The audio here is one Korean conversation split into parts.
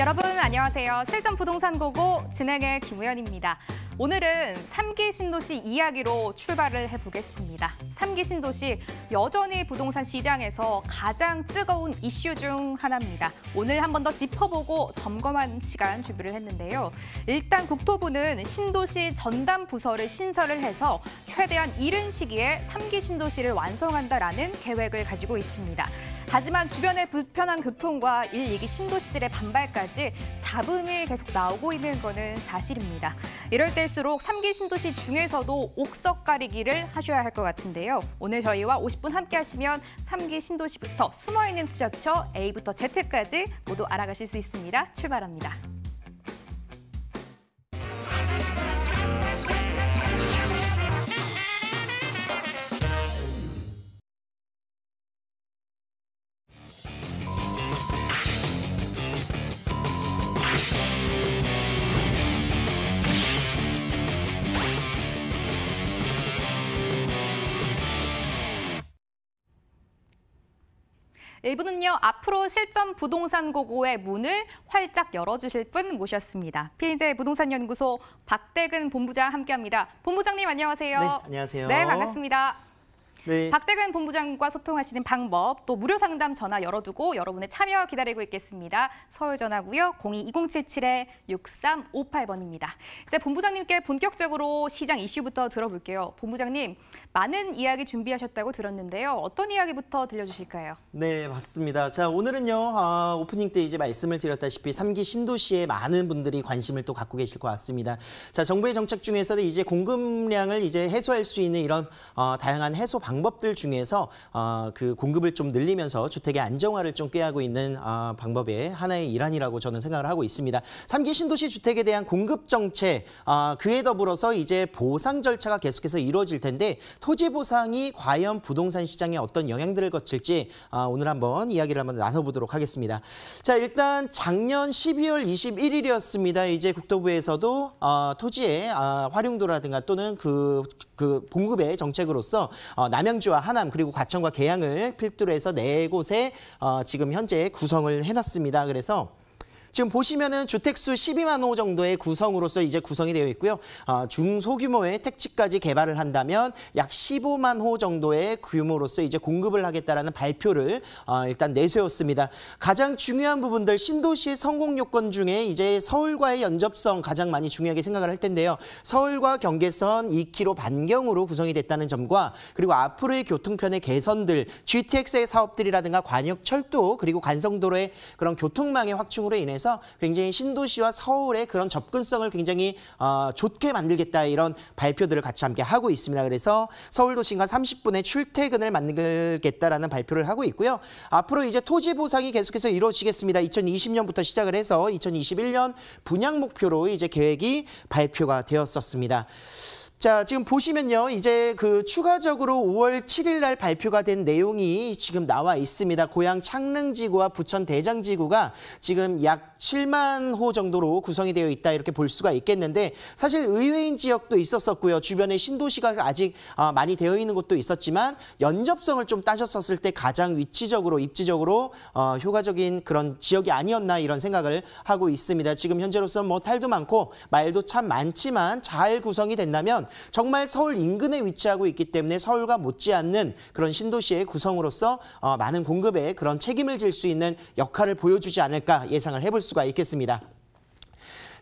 여러분 안녕하세요. 실전 부동산 고고 진행의 김우현입니다. 오늘은 삼기 신도시 이야기로 출발을 해보겠습니다. 삼기 신도시 여전히 부동산 시장에서 가장 뜨거운 이슈 중 하나입니다. 오늘 한 번 더 짚어보고 점검한 시간 준비를 했는데요. 일단 국토부는 신도시 전담 부서를 신설을 해서 최대한 이른 시기에 삼기 신도시를 완성한다라는 계획을 가지고 있습니다. 하지만 주변의 불편한 교통과 일, 이기 신도시들의 반발까지 지금까지 잡음이 계속 나오고 있는 것은 사실입니다. 이럴 때일수록 삼기 신도시 중에서도 옥석 가리기를 하셔야 할 것 같은데요. 오늘 저희와 50분 함께 하시면 삼기 신도시부터 숨어있는 투자처 A부터 Z까지 모두 알아가실 수 있습니다. 출발합니다. 일부는요 앞으로 실전 부동산 고고의 문을 활짝 열어주실 분 모셨습니다. 피엔제 부동산 연구소 박대근 본부장 함께합니다. 본부장님 안녕하세요. 네, 안녕하세요. 네, 반갑습니다. 네. 박대근 본부장과 소통하시는 방법, 또 무료 상담 전화 열어두고 여러분의 참여 기다리고 있겠습니다. 서울 전화고요. 02-2077-6358번입니다. 이제 본부장님께 본격적으로 시장 이슈부터 들어볼게요. 본부장님, 많은 이야기 준비하셨다고 들었는데요. 어떤 이야기부터 들려주실까요? 네, 맞습니다. 자, 오늘은요. 아, 오프닝 때 이제 말씀을 드렸다시피 3기 신도시에 많은 분들이 관심을 또 갖고 계실 것 같습니다. 자, 정부의 정책 중에서도 이제 공급량을 이제 해소할 수 있는 이런 어, 다양한 해소 방법 방법들 중에서 어, 그 공급을 좀 늘리면서 주택의 안정화를 좀 꾀하고 있는 어, 방법의 하나의 일환이라고 저는 생각을 하고 있습니다. 삼기 신도시 주택에 대한 공급 정책 어, 그에 더불어서 이제 보상 절차가 계속해서 이루어질 텐데 토지 보상이 과연 부동산 시장에 어떤 영향들을 거칠지 어, 오늘 한번 이야기를 한번 나눠보도록 하겠습니다. 자 일단 작년 12월 21일이었습니다. 이제 국토부에서도 어, 토지의 어, 활용도라든가 또는 그, 그 공급의 정책으로서 어, 남양주와 하남 그리고 과천과 계양을 필두로 해서 네 곳에 어, 지금 현재 구성을 해놨습니다. 그래서 지금 보시면은 주택수 12만 호 정도의 구성으로서 이제 구성이 되어 있고요. 아, 중소규모의 택지까지 개발을 한다면 약 15만 호 정도의 규모로서 이제 공급을 하겠다라는 발표를 아, 일단 내세웠습니다. 가장 중요한 부분들 신도시 성공 요건 중에 이제 서울과의 연접성 가장 많이 중요하게 생각을 할 텐데요. 서울과 경계선 2km 반경으로 구성이 됐다는 점과 그리고 앞으로의 교통편의 개선들, GTX의 사업들이라든가 관역 철도 그리고 관성도로의 그런 교통망의 확충으로 인해 포함해서 굉장히 신도시와 서울의 그런 접근성을 굉장히 어, 좋게 만들겠다 이런 발표들을 같이 함께 하고 있습니다. 그래서 서울 도심과 30분의 출퇴근을 만들겠다라는 발표를 하고 있고요. 앞으로 이제 토지 보상이 계속해서 이루어지겠습니다. 2020년부터 시작을 해서 2021년 분양 목표로 이제 계획이 발표가 되었었습니다. 자, 지금 보시면요. 이제 그 추가적으로 5월 7일 날 발표가 된 내용이 지금 나와 있습니다. 고향 창릉지구와 부천 대장지구가 지금 약 7만 호 정도로 구성이 되어 있다 이렇게 볼 수가 있겠는데 사실 의외인 지역도 있었었고요. 주변에 신도시가 아직 아, 많이 되어 있는 곳도 있었지만 연접성을 좀따셨었을때 가장 위치적으로 입지적으로 어, 효과적인 그런 지역이 아니었나 이런 생각을 하고 있습니다. 지금 현재로서는 뭐 탈도 많고 말도 참 많지만 잘 구성이 된다면 정말 서울 인근에 위치하고 있기 때문에 서울과 못지않는 그런 신도시의 구성으로서 어, 많은 공급에 그런 책임을 질 수 있는 역할을 보여주지 않을까 예상을 해볼 수가 있겠습니다.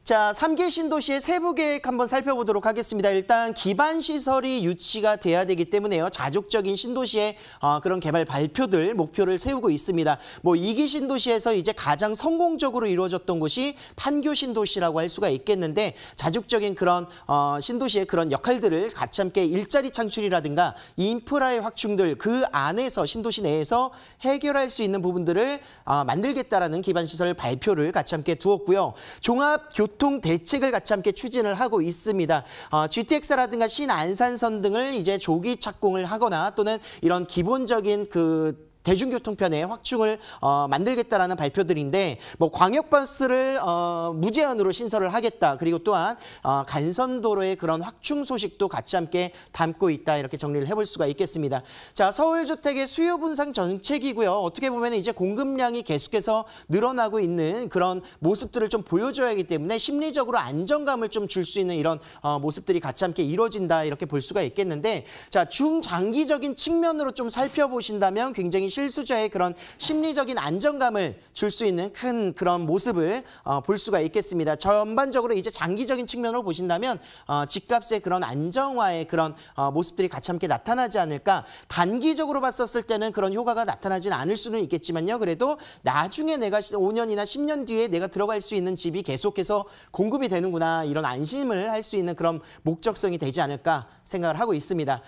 자, 삼길 신도시의 세부 계획 한번 살펴보도록 하겠습니다. 일단 기반 시설이 유치가 돼야 되기 때문에요. 자족적인 신도시의 어, 그런 개발 발표들 목표를 세우고 있습니다. 뭐 이기 신도시에서 이제 가장 성공적으로 이루어졌던 곳이 판교 신도시라고 할 수가 있겠는데 자족적인 그런 어, 신도시의 그런 역할들을 같이 함께 일자리 창출이라든가 인프라의 확충들 그 안에서 신도시 내에서 해결할 수 있는 부분들을 어, 만들겠다라는 기반 시설 발표를 같이 함께 두었고요. 종합 교통 교통 대책을 같이 함께 추진을 하고 있습니다. 어, GTX라든가 신안산선 등을 이제 조기 착공을 하거나 또는 이런 기본적인 그 대중교통편의 확충을 어, 만들겠다라는 발표들인데 뭐 광역버스를 어, 무제한으로 신설을 하겠다. 그리고 또한 어, 간선도로의 그런 확충 소식도 같이 함께 담고 있다. 이렇게 정리를 해볼 수가 있겠습니다. 자, 서울주택의 수요 분상 정책이고요. 어떻게 보면 이제 공급량이 계속해서 늘어나고 있는 그런 모습들을 좀 보여줘야 하기 때문에 심리적으로 안정감을 좀 줄 수 있는 이런 어, 모습들이 같이 함께 이루어진다. 이렇게 볼 수가 있겠는데 자, 중장기적인 측면으로 좀 살펴보신다면 굉장히 실수자의 그런 심리적인 안정감을 줄 수 있는 큰 그런 모습을 어, 볼 수가 있겠습니다. 전반적으로 이제 장기적인 측면으로 보신다면 어, 집값의 그런 안정화의 그런 어, 모습들이 같이 함께 나타나지 않을까. 단기적으로 봤었을 때는 그런 효과가 나타나진 않을 수는 있겠지만요. 그래도 나중에 내가 5년이나 10년 뒤에 내가 들어갈 수 있는 집이 계속해서 공급이 되는구나 이런 안심을 할 수 있는 그런 목적성이 되지 않을까 생각을 하고 있습니다.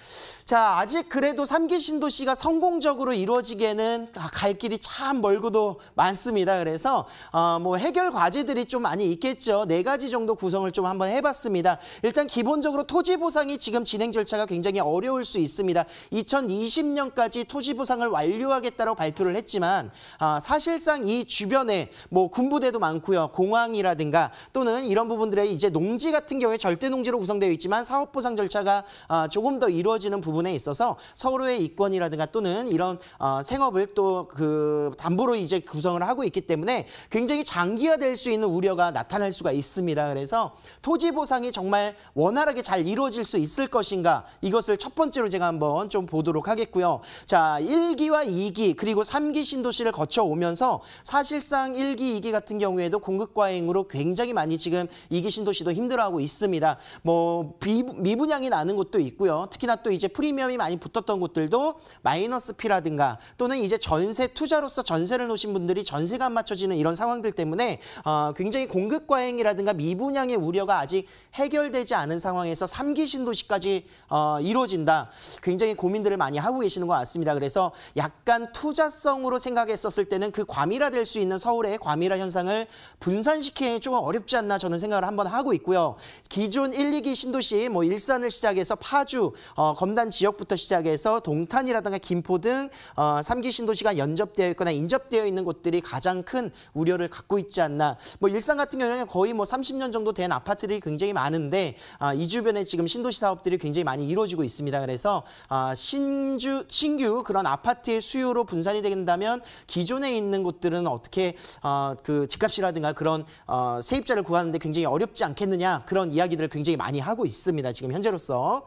자 아직 그래도 삼기 신도시가 성공적으로 이루어지기 우리에게는 아, 갈 길이 참 멀고도 많습니다. 그래서 어, 뭐 해결 과제들이 좀 많이 있겠죠. 네 가지 정도 구성을 좀 한번 해봤습니다. 일단 기본적으로 토지 보상이 지금 진행 절차가 굉장히 어려울 수 있습니다. 2020년까지 토지 보상을 완료하겠다고 발표를 했지만 어, 사실상 이 주변에 뭐 군부대도 많고요, 공항이라든가 또는 이런 부분들에 이제 농지 같은 경우에 절대 농지로 구성되어 있지만 사업 보상 절차가 어, 조금 더 이루어지는 부분에 있어서 서로의 이권이라든가 또는 이런 어, 생업을 또 그 담보로 이제 구성을 하고 있기 때문에 굉장히 장기화될 수 있는 우려가 나타날 수가 있습니다. 그래서 토지 보상이 정말 원활하게 잘 이루어질 수 있을 것인가 이것을 첫 번째로 제가 한번 좀 보도록 하겠고요. 자, 1기와 2기 그리고 3기 신도시를 거쳐오면서 사실상 1기, 2기 같은 경우에도 공급 과잉으로 굉장히 많이 지금 2기 신도시도 힘들어하고 있습니다. 뭐 미분양이 나는 곳도 있고요. 특히나 또 이제 프리미엄이 많이 붙었던 곳들도 마이너스 피라든가 또는 이제 전세 투자로서 전세를 놓으신 분들이 전세가 안 맞춰지는 이런 상황들 때문에 어, 굉장히 공급 과잉이라든가 미분양의 우려가 아직 해결되지 않은 상황에서 3기 신도시까지 어, 이루어진다. 굉장히 고민들을 많이 하고 계시는 것 같습니다. 그래서 약간 투자성으로 생각했었을 때는 그 과밀화될 수 있는 서울의 과밀화 현상을 분산시키기 조금 어렵지 않나 저는 생각을 한번 하고 있고요. 기존 1, 2기 신도시 뭐 일산을 시작해서 파주, 어, 검단 지역부터 시작해서 동탄이라든가 김포 등 어, 삼기 신도시가 연접되어 있거나 인접되어 있는 곳들이 가장 큰 우려를 갖고 있지 않나. 뭐 일산 같은 경우에는 거의 뭐 30년 정도 된 아파트들이 굉장히 많은데 아, 이 주변에 지금 신도시 사업들이 굉장히 많이 이루어지고 있습니다. 그래서 아, 신주 신규 그런 아파트의 수요로 분산이 된다면 기존에 있는 곳들은 어떻게 아, 그 집값이라든가 그런 어, 세입자를 구하는데 굉장히 어렵지 않겠느냐 그런 이야기들을 굉장히 많이 하고 있습니다. 지금 현재로서.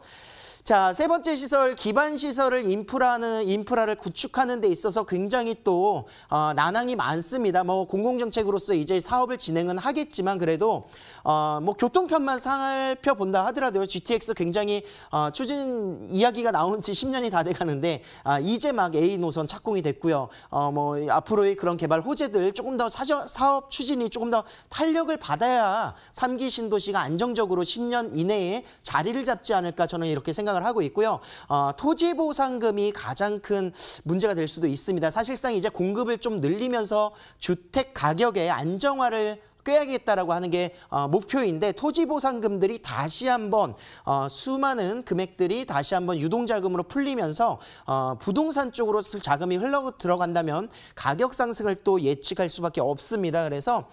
자, 세 번째 시설, 기반 시설을 인프라는, 인프라를 구축하는 데 있어서 굉장히 또, 어, 난항이 많습니다. 뭐, 공공정책으로서 이제 사업을 진행은 하겠지만, 그래도, 어, 뭐, 교통편만 살펴본다 하더라도요, GTX 굉장히, 어, 추진 이야기가 나온 지 10년이 다 돼 가는데, 아, 이제 막 A 노선 착공이 됐고요. 어, 뭐, 앞으로의 그런 개발 호재들 조금 더 사저, 사업 추진이 조금 더 탄력을 받아야 삼기 신도시가 안정적으로 10년 이내에 자리를 잡지 않을까 저는 이렇게 생각합니다. 생각을 하고 있고요. 어, 토지 보상금이 가장 큰 문제가 될 수도 있습니다. 사실상 이제 공급을 좀 늘리면서 주택 가격의 안정화를 꾀하겠다라고 하는 게 어, 목표인데 토지 보상금들이 다시 한번 어, 수많은 금액들이 다시 한번 유동 자금으로 풀리면서 어, 부동산 쪽으로 자금이 흘러 들어간다면 가격 상승을 또 예측할 수밖에 없습니다. 그래서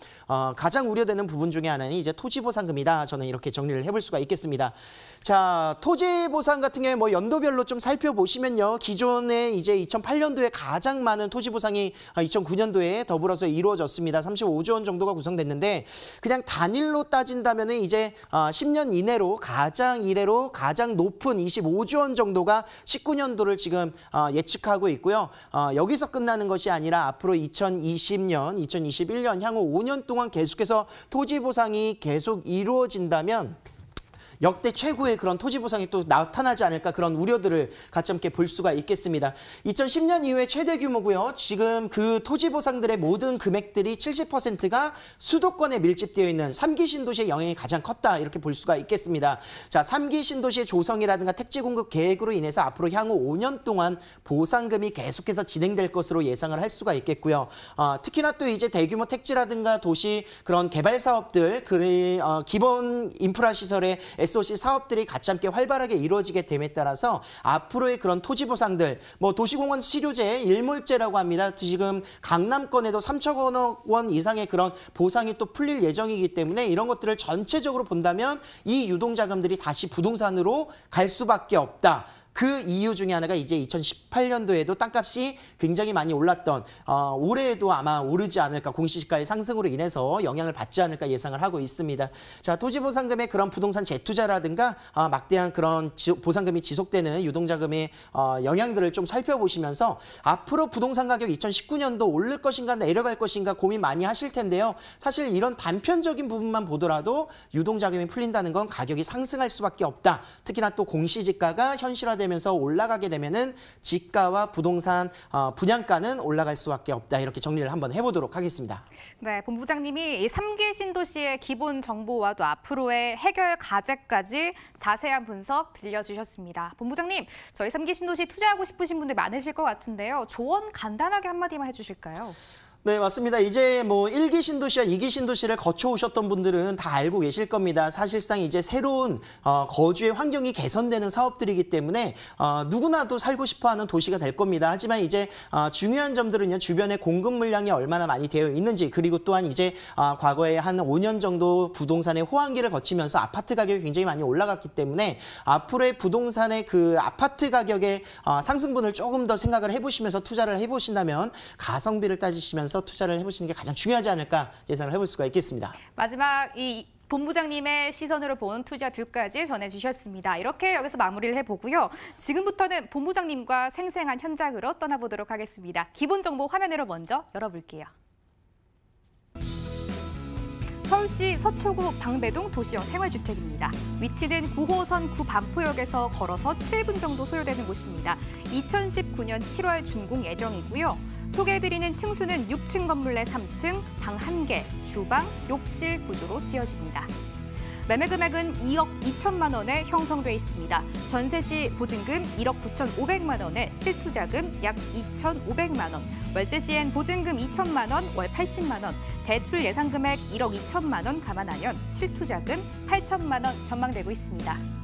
가장 우려되는 부분 중에 하나는 이제 토지 보상금이다. 저는 이렇게 정리를 해볼 수가 있겠습니다. 자, 토지 보상 같은 경우에 뭐 연도별로 좀 살펴보시면요. 기존에 이제 2008년도에 가장 많은 토지 보상이 2009년도에 아, 더불어서 이루어졌습니다. 35조 원 정도가 구성됐는데 건데 그냥 단일로 따진다면 이제 10년 어, 이내로 가장 이래로 가장 높은 25조 원 정도가 19년도를 지금 어, 예측하고 있고요. 어, 여기서 끝나는 것이 아니라 앞으로 2020년, 2021년 향후 5년 동안 계속해서 토지 보상이 계속 이루어진다면 역대 최고의 그런 토지 보상이 또 나타나지 않을까 그런 우려들을 같이 함께 볼 수가 있겠습니다. 2010년 이후에 최대 규모고요. 지금 그 토지 보상들의 모든 금액들이 70%가 수도권에 밀집되어 있는 3기 신도시의 영향이 가장 컸다 이렇게 볼 수가 있겠습니다. 자, 3기 신도시 의 조성이라든가 택지 공급 계획으로 인해서 앞으로 향후 5년 동안 보상금이 계속해서 진행될 것으로 예상을 할 수가 있겠고요. 어, 특히나 또 이제 대규모 택지라든가 도시 그런 개발 사업들, 그리 어, 기본 인프라 시설에 SOC 사업들이 같이 함께 활발하게 이루어지게 됨에 따라서 앞으로의 그런 토지 보상들, 뭐 도시공원 치료제 일몰제라고 합니다. 지금 강남권에도 3천억 원 이상의 그런 보상이 또 풀릴 예정이기 때문에 이런 것들을 전체적으로 본다면 이 유동 자금들이 다시 부동산으로 갈 수밖에 없다. 그 이유 중에 하나가 이제 2018년도에도 땅값이 굉장히 많이 올랐던 어, 올해에도 아마 오르지 않을까 공시지가의 상승으로 인해서 영향을 받지 않을까 예상을 하고 있습니다. 자 토지보상금의 그런 부동산 재투자라든가 아, 막대한 그런 지, 보상금이 지속되는 유동자금의 어, 영향들을 좀 살펴보시면서 앞으로 부동산 가격 2019년도 오를 것인가 내려갈 것인가 고민 많이 하실 텐데요. 사실 이런 단편적인 부분만 보더라도 유동자금이 풀린다는 건 가격이 상승할 수밖에 없다. 특히나 또 공시지가가 현실화된 되면서 올라가게 되면은 집가와 부동산 어, 분양가는 올라갈 수밖에 없다. 이렇게 정리를 한번 해보도록 하겠습니다. 네, 본부장님이 이 3기 신도시의 기본 정보와 도 앞으로의 해결 과제까지 자세한 분석 들려주셨습니다. 본부장님, 저희 3기 신도시 투자하고 싶으신 분들 많으실 것 같은데요. 조언 간단하게 한마디만 해주실까요? 네, 맞습니다. 이제 뭐 1기 신도시와 2기 신도시를 거쳐오셨던 분들은 다 알고 계실 겁니다. 사실상 이제 새로운 어, 거주의 환경이 개선되는 사업들이기 때문에 어, 누구나도 살고 싶어하는 도시가 될 겁니다. 하지만 이제 어, 중요한 점들은요. 주변의 공급 물량이 얼마나 많이 되어 있는지 그리고 또한 이제 어, 과거에 한 5년 정도 부동산의 호황기를 거치면서 아파트 가격이 굉장히 많이 올라갔기 때문에 앞으로의 부동산의 그 아파트 가격의 어, 상승분을 조금 더 생각을 해보시면서 투자를 해보신다면 가성비를 따지시면서 보면서 투자를 해보시는 게 가장 중요하지 않을까 예상을 해볼 수가 있겠습니다. 마지막 이 본부장님의 시선으로 본 투자 뷰까지 전해주셨습니다. 이렇게 여기서 마무리를 해보고요. 지금부터는 본부장님과 생생한 현장으로 떠나보도록 하겠습니다. 기본 정보 화면으로 먼저 열어볼게요. 서울시 서초구 방배동 도시형 생활주택입니다. 위치는 9호선 구반포역에서 걸어서 7분 정도 소요되는 곳입니다. 2019년 7월 준공 예정이고요. 소개해드리는 층수는 6층 건물내 3층, 방 1개, 주방, 욕실 구조로 지어집니다. 매매 금액은 2억 2천만 원에 형성돼 있습니다. 전세 시 보증금 1억 9,500만 원에 실투자금 약 2,500만 원, 월세 시엔 보증금 2천만 원, 월 80만 원, 대출 예상 금액 1억 2천만 원 감안하면 실투자금 8천만 원 전망되고 있습니다.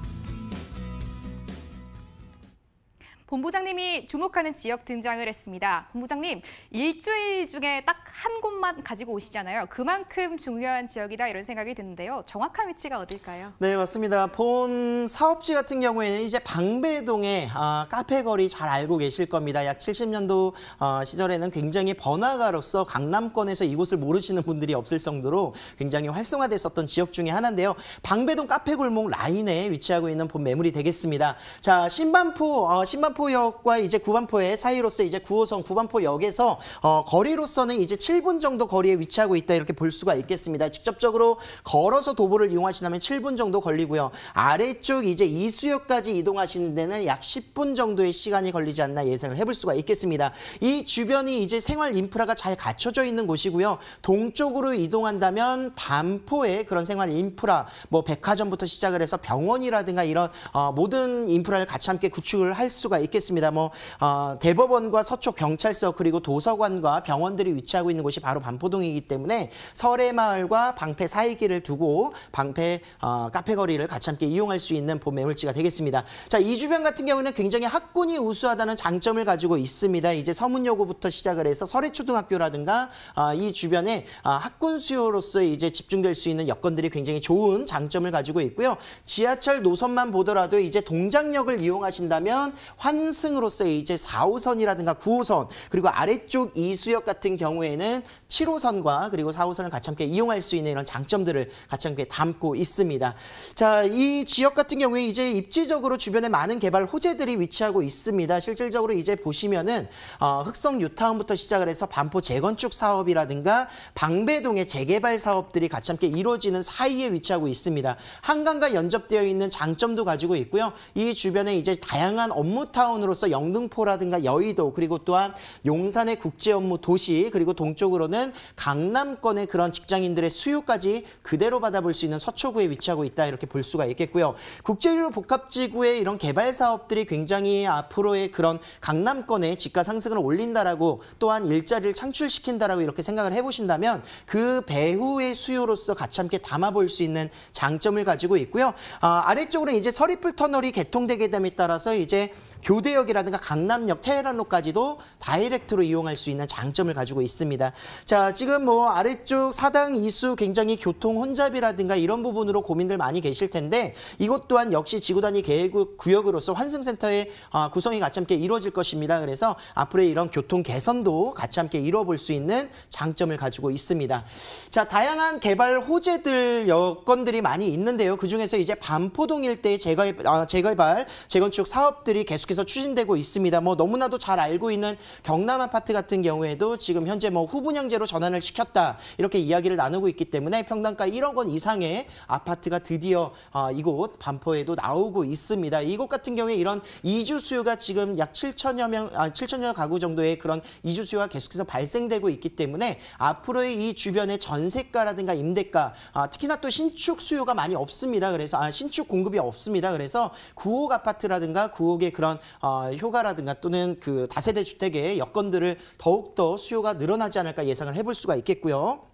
본부장님이 주목하는 지역 등장을 했습니다. 본부장님, 일주일 중에 딱 한 곳만 가지고 오시잖아요. 그만큼 중요한 지역이다 이런 생각이 드는데요. 정확한 위치가 어딜까요? 네, 맞습니다. 본 사업지 같은 경우에는 이제 방배동의 아, 카페 거리 잘 알고 계실 겁니다. 약 70년도 아, 어, 시절에는 굉장히 번화가로서 강남권에서 이곳을 모르시는 분들이 없을 정도로 굉장히 활성화됐었던 지역 중에 하나인데요. 방배동 카페 골목 라인에 위치하고 있는 본 매물이 되겠습니다. 자, 신반포 어, 신반포 구반포역과 이제 구반포의 사이로서 이제 9호선 구반포역에서 어, 거리로서는 이제 7분 정도 거리에 위치하고 있다 이렇게 볼 수가 있겠습니다. 직접적으로 걸어서 도보를 이용하시다면 7분 정도 걸리고요. 아래쪽 이제 이수역까지 이동하시는 데는 약 10분 정도의 시간이 걸리지 않나 예상을 해볼 수가 있겠습니다. 이 주변이 이제 생활 인프라가 잘 갖춰져 있는 곳이고요. 동쪽으로 이동한다면 반포의 그런 생활 인프라, 뭐 백화점부터 시작을 해서 병원이라든가 이런 어, 모든 인프라를 같이 함께 구축을 할 수가 있습니다 있겠습니다. 뭐 어, 대법원과 서초 경찰서 그리고 도서관과 병원들이 위치하고 있는 곳이 바로 반포동이기 때문에 설해마을과 방패 사이길을 두고 방패 어, 카페 거리를 같이 함께 이용할 수 있는 봄 매물지가 되겠습니다. 자, 이 주변 같은 경우는 굉장히 학군이 우수하다는 장점을 가지고 있습니다. 이제 서문여고부터 시작을 해서 설해초등학교라든가 아, 어, 이 주변에 아, 학군 수요로서 이제 집중될 수 있는 여건들이 굉장히 좋은 장점을 가지고 있고요. 지하철 노선만 보더라도 이제 동작역을 이용하신다면 환 환승으로서 이제 4호선이라든가 9호선 그리고 아래쪽 이수역 같은 경우에는 7호선과 그리고 4호선을 같이 함께 이용할 수 있는 이런 장점들을 같이 함께 담고 있습니다. 자, 이 지역 같은 경우에 이제 입지적으로 주변에 많은 개발 호재들이 위치하고 있습니다. 실질적으로 이제 보시면은 어, 흑성 뉴타운부터 시작을 해서 반포 재건축 사업이라든가 방배동의 재개발 사업들이 같이 함께 이루어지는 사이에 위치하고 있습니다. 한강과 연접되어 있는 장점도 가지고 있고요. 이 주변에 이제 다양한 업무 타운 타운으로서 영등포라든가 여의도 그리고 또한 용산의 국제 업무 도시 그리고 동쪽으로는 강남권의 그런 직장인들의 수요까지 그대로 받아볼 수 있는 서초구에 위치하고 있다 이렇게 볼 수가 있겠고요. 국제유로 복합지구의 이런 개발 사업들이 굉장히 앞으로의 그런 강남권의 집가 상승을 올린다라고 또한 일자리를 창출시킨다라고 이렇게 생각을 해보신다면 그 배후의 수요로서 같이 함께 담아볼 수 있는 장점을 가지고 있고요. 아, 아래쪽으로 이제 서리풀 터널이 개통되게 됨에 따라서 이제 교대역이라든가 강남역, 테헤란로까지도 다이렉트로 이용할 수 있는 장점을 가지고 있습니다. 자, 지금 뭐 아래쪽 사당 이수 굉장히 교통 혼잡이라든가 이런 부분으로 고민들 많이 계실 텐데 이것 또한 역시 지구단위 계획 구역으로서 환승센터의 어, 구성이 같이 함께 이루어질 것입니다. 그래서 앞으로의 이런 교통 개선도 같이 함께 이뤄볼 수 있는 장점을 가지고 있습니다. 자, 다양한 개발 호재들 여건들이 많이 있는데요. 그중에서 이제 반포동 일대 어, 재개발, 재건축 사업들이 계속해서 계속해서 추진되고 있습니다. 뭐 너무나도 잘 알고 있는 경남 아파트 같은 경우에도 지금 현재 뭐 후분양제로 전환을 시켰다 이렇게 이야기를 나누고 있기 때문에 평당가 1억 원 이상의 아파트가 드디어 아, 이곳 반포에도 나오고 있습니다. 이곳 같은 경우에 이런 이주 수요가 지금 약 7천여 명, 아, 7천여 가구 정도의 그런 이주 수요가 계속해서 발생되고 있기 때문에 앞으로의 이 주변의 전세가라든가 임대가 아, 특히나 또 신축 수요가 많이 없습니다. 그래서 아, 신축 공급이 없습니다. 그래서 구옥 아파트라든가 구옥의 그런 이런 어, 효과라든가 또는 그 다세대 주택의 여건들을 더욱더 수요가 늘어나지 않을까 예상을 해볼 수가 있겠고요.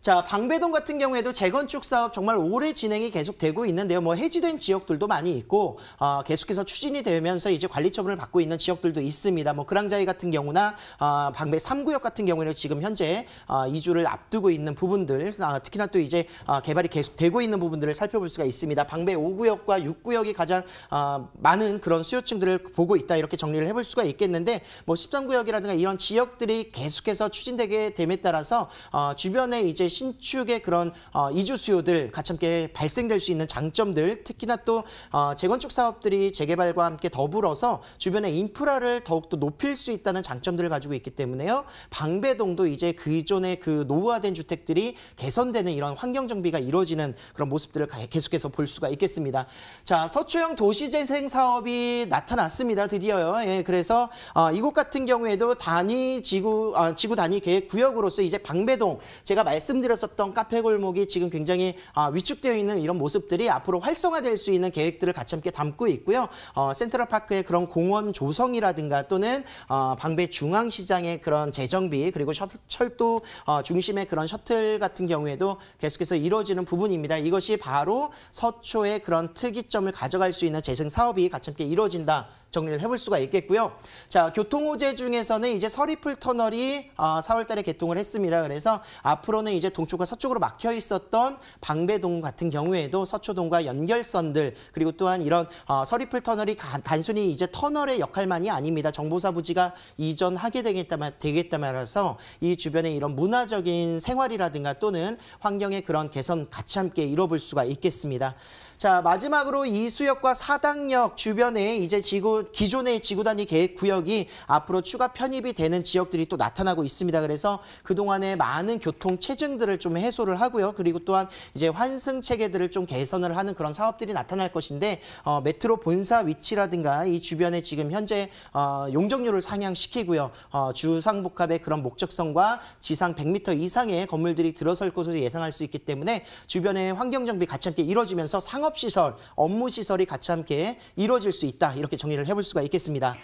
자, 방배동 같은 경우에도 재건축 사업 정말 오래 진행이 계속되고 있는데요. 뭐 해지된 지역들도 많이 있고 어, 계속해서 추진이 되면서 이제 관리 처분을 받고 있는 지역들도 있습니다. 뭐그랑자위 같은 경우나 어, 방배 3구역 같은 경우에는 지금 현재 어, 이주를 앞두고 있는 부분들 어, 특히나 또 이제 어, 개발이 계속되고 있는 부분들을 살펴볼 수가 있습니다. 방배 5구역과 6구역이 가장 어, 많은 그런 수요층들을 보고 있다 이렇게 정리를 해볼 수가 있겠는데 뭐 13구역이라든가 이런 지역들이 계속해서 추진되게 됨에 따라서 어, 주변에 이제 이렇게 신축의 그런 어, 이주 수요들 같이 함께 발생될 수 있는 장점들 특히나 또 어, 재건축 사업들이 재개발과 함께 더불어서 주변의 인프라를 더욱더 높일 수 있다는 장점들을 가지고 있기 때문에요. 방배동도 이제 그전에그 노후화된 주택들이 개선되는 이런 환경 정비가 이루어지는 그런 모습들을 계속해서 볼 수가 있겠습니다. 자, 서초형 도시재생 사업이 나타났습니다. 드디어요. 예, 그래서 어, 이곳 같은 경우에도 단위 지구 어, 지구 단위 계획 구역으로서 이제 방배동 제가 말씀 말씀드렸었던 카페 골목이 지금 굉장히 아, 위축되어 있는 이런 모습들이 앞으로 활성화될 수 있는 계획들을 같이 함께 담고 있고요. 어, 센트럴파크의 그런 공원 조성이라든가 또는 어, 방배 중앙시장의 그런 재정비 그리고 셔, 철도 어, 중심의 그런 셔틀 같은 경우에도 계속해서 이루어지는 부분입니다. 이것이 바로 서초의 그런 특이점을 가져갈 수 있는 재생 사업이 같이 함께 이루어진다. 정리를 해볼 수가 있겠고요. 자, 교통호재 중에서는 이제 서리풀 터널이 4월달에 아, 개통을 했습니다. 그래서 앞으로는 이제 동쪽과 서쪽으로 막혀 있었던 방배동 같은 경우에도 서초동과 연결선들 그리고 또한 이런 어, 서리풀 터널이 가, 단순히 이제 터널의 역할만이 아닙니다. 정보사 부지가 이전하게 되겠다만 되겠다면서 이 주변의 이런 문화적인 생활이라든가 또는 환경의 그런 개선 같이 함께 이뤄볼 수가 있겠습니다. 자, 마지막으로 이수역과 사당역 주변에 이제 지구, 기존의 지구단위 계획 구역이 앞으로 추가 편입이 되는 지역들이 또 나타나고 있습니다. 그래서 그동안에 많은 교통 체증들을 좀 해소를 하고요. 그리고 또한 이제 환승 체계들을 좀 개선을 하는 그런 사업들이 나타날 것인데 어, 메트로 본사 위치라든가 이 주변에 지금 현재 어, 용적률을 상향시키고요. 어, 주상복합의 그런 목적성과 지상 100m 이상의 건물들이 들어설 것으로 예상할 수 있기 때문에 주변의 환경정비 같이 함께 이루어지면서 상업 상업시설, 업무시설이 같이 함께 이루어질 수 있다. 이렇게 정리를 해볼 수가 있겠습니다.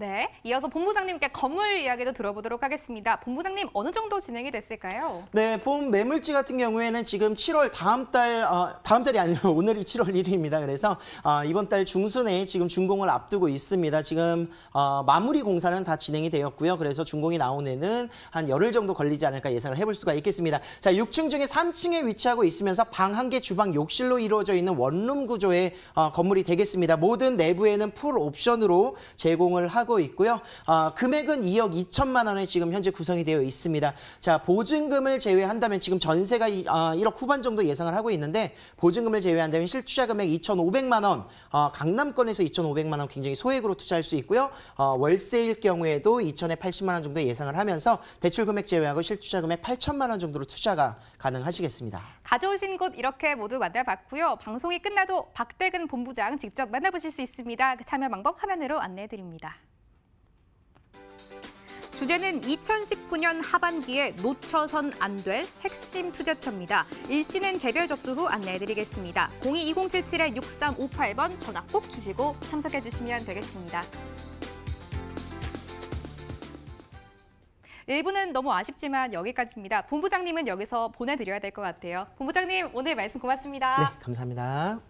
네, 이어서 본부장님께 건물 이야기도 들어보도록 하겠습니다. 본부장님 어느 정도 진행이 됐을까요? 네, 본 매물지 같은 경우에는 지금 7월 다음 달, 어, 다음 달이 아니라 오늘이 7월 1일입니다. 그래서 어, 이번 달 중순에 지금 준공을 앞두고 있습니다. 지금 어, 마무리 공사는 다 진행이 되었고요. 그래서 준공이 나온 애는 한 열흘 정도 걸리지 않을까 예상을 해볼 수가 있겠습니다. 자, 6층 중에 3층에 위치하고 있으면서 방 한 개, 주방, 욕실로 이루어져 있는 원룸 구조의 어, 건물이 되겠습니다. 모든 내부에는 풀 옵션으로 제공을 하고 하고 있고요. 아, 금액은 2억 2천만 원에 지금 현재 구성이 되어 있습니다. 자, 보증금을 제외한다면 지금 전세가 이, 아, 1억 후반 정도 예상을 하고 있는데 보증금을 제외한다면 실투자 금액 2,500만 원, 아, 강남권에서 2,500만 원 굉장히 소액으로 투자할 수 있고요. 어, 월세일 경우에도 2천 80만 원 정도 예상을 하면서 대출 금액 제외하고 실투자 금액 8천만 원 정도로 투자가 가능하시겠습니다. 가져오신 곳 이렇게 모두 만나봤고요. 방송이 끝나도 박대근 본부장 직접 만나보실 수 있습니다. 그 참여 방법 화면으로 안내해드립니다. 주제는 2019년 하반기에 놓쳐선 안 될 핵심 투자처입니다. 일시는 개별 접수 후 안내해드리겠습니다. 02-2077-6358번 전화 꼭 주시고 참석해 주시면 되겠습니다. 1부는 너무 아쉽지만 여기까지입니다. 본부장님은 여기서 보내드려야 될 것 같아요. 본부장님 오늘 말씀 고맙습니다. 네, 감사합니다.